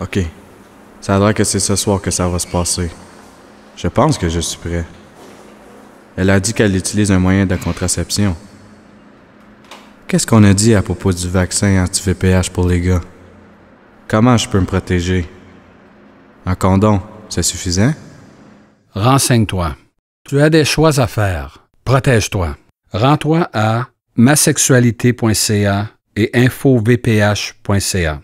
OK. Ça a l'air que c'est ce soir que ça va se passer. Je pense que je suis prêt. Elle a dit qu'elle utilise un moyen de contraception. Qu'est-ce qu'on a dit à propos du vaccin anti-VPH pour les gars? Comment je peux me protéger? Un condom, c'est suffisant? Renseigne-toi. Tu as des choix à faire. Protège-toi. Rends-toi à masexualité.ca et infovph.ca.